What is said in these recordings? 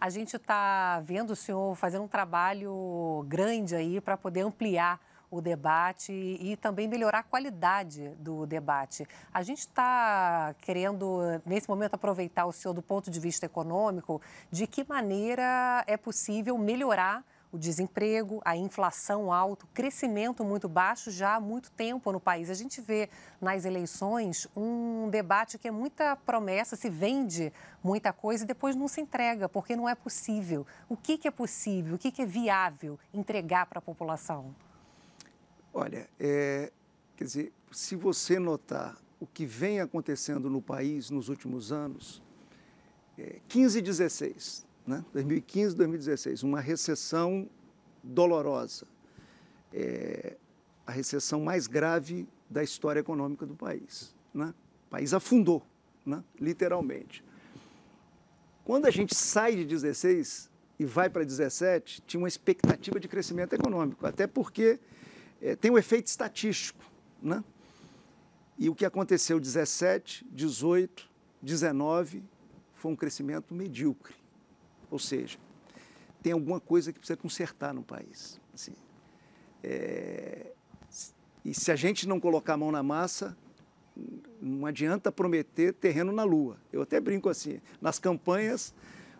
A gente está vendo o senhor fazendo um trabalho grande aí para poder ampliar o debate e também melhorar a qualidade do debate. A gente está querendo, nesse momento, aproveitar o senhor do ponto de vista econômico, de que maneira é possível melhorar o desemprego, a inflação alta, o crescimento muito baixo já há muito tempo no país. A gente vê nas eleições um debate que é muita promessa, se vende muita coisa e depois não se entrega, porque não é possível. O que, que é possível, o que, que é viável entregar para a população? Olha, é, quer dizer, se você notar o que vem acontecendo no país nos últimos anos, é, 15 e 16, né? 2015, 2016, uma recessão dolorosa, é, a recessão mais grave da história econômica do país. Né? O país afundou, né? literalmente. Quando a gente sai de 16 e vai para 17, tinha uma expectativa de crescimento econômico, até porque é, tem um efeito estatístico. Né? E o que aconteceu 17, 18, 19 foi um crescimento medíocre. Ou seja, tem alguma coisa que precisa consertar no país. Assim, é, e se a gente não colocar a mão na massa, não adianta prometer terreno na lua. Eu até brinco assim, nas campanhas,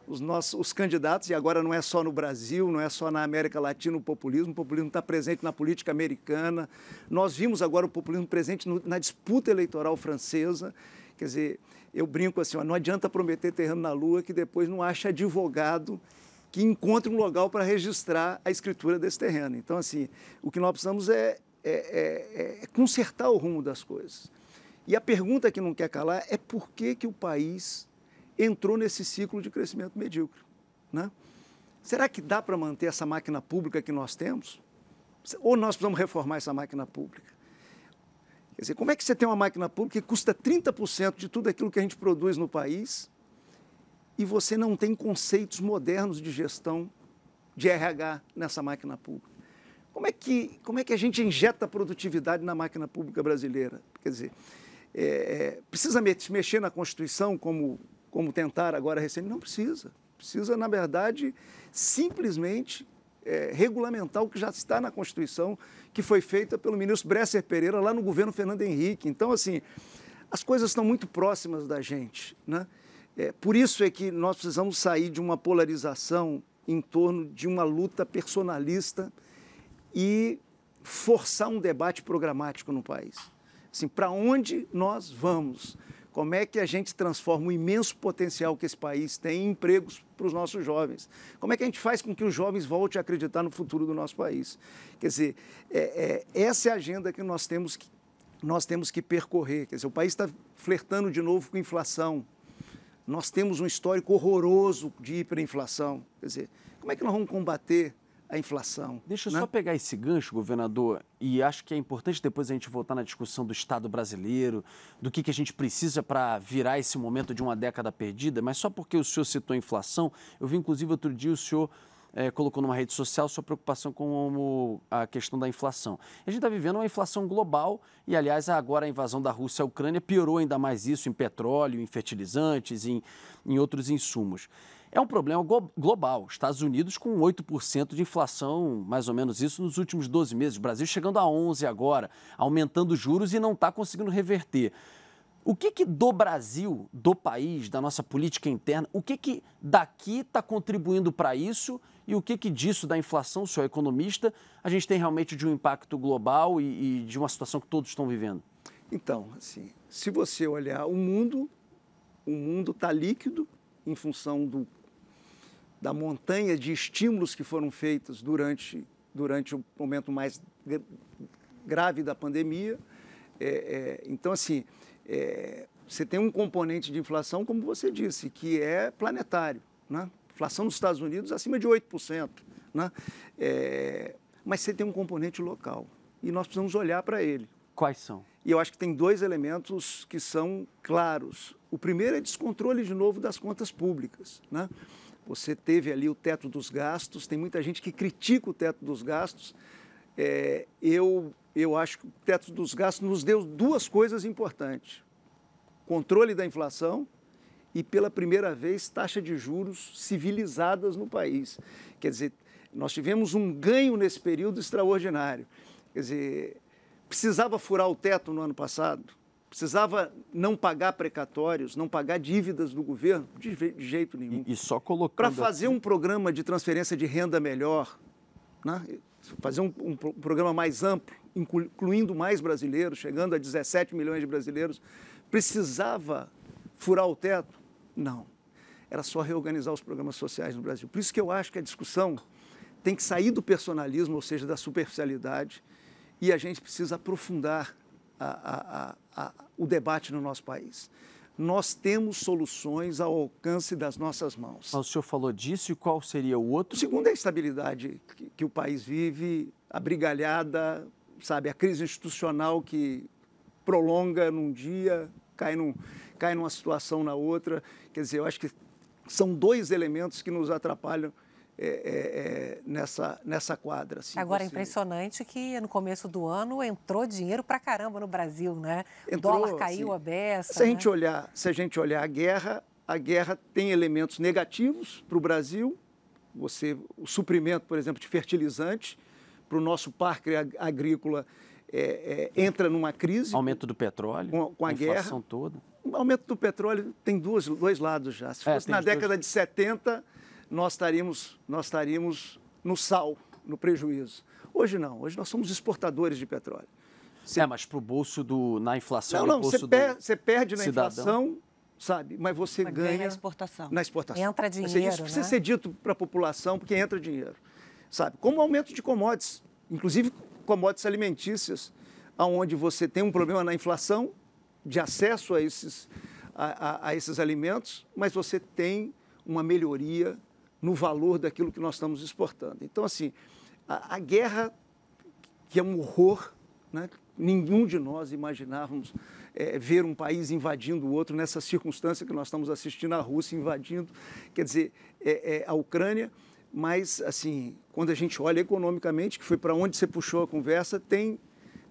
os nossos os candidatos, e agora não é só no Brasil, não é só na América Latina o populismo, o populismo está presente na política americana. Nós vimos agora o populismo presente no, na disputa eleitoral francesa. Quer dizer, eu brinco assim, ó, não adianta prometer terreno na Lua que depois não acha advogado que encontre um local para registrar a escritura desse terreno. Então, assim, o que nós precisamos é, é, é, é, é consertar o rumo das coisas. E a pergunta que não quer calar é por que, que o país entrou nesse ciclo de crescimento medíocre. Né? Será que dá para manter essa máquina pública que nós temos? Ou nós precisamos reformar essa máquina pública? Quer dizer, como é que você tem uma máquina pública que custa 30% de tudo aquilo que a gente produz no país e você não tem conceitos modernos de gestão de RH nessa máquina pública? Como é que, como é que a gente injeta produtividade na máquina pública brasileira? Quer dizer, é, é precisa mexer na Constituição como, como tentar agora recente? Não precisa. Precisa, na verdade, simplesmente é, regulamentar o que já está na Constituição, que foi feita pelo ministro Bresser Pereira lá no governo Fernando Henrique. Então, assim, as coisas estão muito próximas da gente. Né? É, por isso é que nós precisamos sair de uma polarização em torno de uma luta personalista e forçar um debate programático no país. Assim, para onde nós vamos? Como é que a gente transforma o imenso potencial que esse país tem em empregos para os nossos jovens? Como é que a gente faz com que os jovens voltem a acreditar no futuro do nosso país? Quer dizer, é, é, essa é a agenda que nós temos que, nós temos que percorrer. Quer dizer, o país está flertando de novo com inflação. Nós temos um histórico horroroso de hiperinflação. Quer dizer, como é que nós vamos combater a inflação. Deixa eu né? só pegar esse gancho, governador, e acho que é importante depois a gente voltar na discussão do Estado brasileiro, do que, que a gente precisa para virar esse momento de uma década perdida, mas só porque o senhor citou inflação, eu vi inclusive outro dia o senhor é, colocou numa rede social sua preocupação com a questão da inflação. A gente está vivendo uma inflação global e, aliás, agora a invasão da Rússia à Ucrânia piorou ainda mais isso em petróleo, em fertilizantes, em, em outros insumos. É um problema global. Estados Unidos com 8% de inflação, mais ou menos isso, nos últimos 12 meses. O Brasil chegando a 11% agora, aumentando juros e não está conseguindo reverter. O que, que do Brasil, do país, da nossa política interna, o que, que daqui está contribuindo para isso e o que, que disso da inflação, senhor economista, a gente tem realmente de um impacto global e, e de uma situação que todos estão vivendo? Então, assim, se você olhar o mundo, o mundo está líquido em função do da montanha de estímulos que foram feitos durante, durante o momento mais grave da pandemia. É, é, então, assim, é, você tem um componente de inflação, como você disse, que é planetário. Né? Inflação nos Estados Unidos acima de 8%. Né? É, mas você tem um componente local e nós precisamos olhar para ele. Quais são? E eu acho que tem dois elementos que são claros. O primeiro é descontrole de novo das contas públicas. Né? Você teve ali o teto dos gastos, tem muita gente que critica o teto dos gastos. É, eu, eu acho que o teto dos gastos nos deu duas coisas importantes: controle da inflação e, pela primeira vez, taxa de juros civilizadas no país. Quer dizer, nós tivemos um ganho nesse período extraordinário. Quer dizer, precisava furar o teto no ano passado? precisava não pagar precatórios, não pagar dívidas do governo, de jeito nenhum. E, e só colocando. Para fazer aqui... um programa de transferência de renda melhor, né? fazer um, um, programa mais amplo, incluindo mais brasileiros, chegando a 17 milhões de brasileiros, precisava furar o teto? Não. Era só reorganizar os programas sociais no Brasil. Por isso que eu acho que a discussão tem que sair do personalismo, ou seja, da superficialidade, e a gente precisa aprofundar a, a, a, o debate no nosso país. Nós temos soluções ao alcance das nossas mãos. Mas o senhor falou disso e qual seria o outro? O segundo é a estabilidade que, que o país vive, a brigalhada, sabe, a crise institucional que prolonga num dia, cai, num, cai numa situação na outra. Quer dizer, eu acho que são dois elementos que nos atrapalham é, é, é, nessa, nessa quadra. Assim, Agora, é impressionante que no começo do ano entrou dinheiro para caramba no Brasil, né? Entrou, o dólar caiu assim, a beça. Se, né? a gente né? olhar, se a gente olhar a guerra, a guerra tem elementos negativos para o Brasil, você, o suprimento, por exemplo, de fertilizantes para o nosso parque agrícola é, é, entra numa crise. Aumento do petróleo. Com, com a, a guerra. toda. O aumento do petróleo tem duas, dois lados já. Se é, fosse na década dois... de 70, nós estaríamos, nós estaríamos no sal, no prejuízo. Hoje não, hoje nós somos exportadores de petróleo. Você... É, mas para o bolso do. na inflação. Não, não, você, per, perde na cidadão. inflação, sabe? Mas você mas ganha, Na exportação. Na exportação. Entra dinheiro. Seja, isso precisa né? ser dito para a população, porque entra dinheiro. Sabe? Como aumento de commodities, inclusive commodities alimentícias, onde você tem um problema na inflação, de acesso a esses, a, a, a esses alimentos, mas você tem uma melhoria no valor daquilo que nós estamos exportando. Então, assim, a, a guerra, que é um horror, né? nenhum de nós imaginávamos é, ver um país invadindo o outro nessa circunstância que nós estamos assistindo a Rússia invadindo, quer dizer, é, é, a Ucrânia. Mas, assim, quando a gente olha economicamente, que foi para onde você puxou a conversa, tem,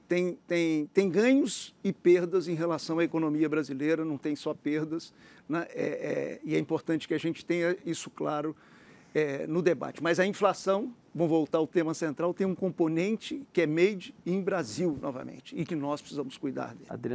tem, tem, tem ganhos e perdas em relação à economia brasileira, não tem só perdas. Né? É, é, e é importante que a gente tenha isso claro é, no debate. Mas a inflação, vamos voltar ao tema central, tem um componente que é made in Brasil novamente e que nós precisamos cuidar dele.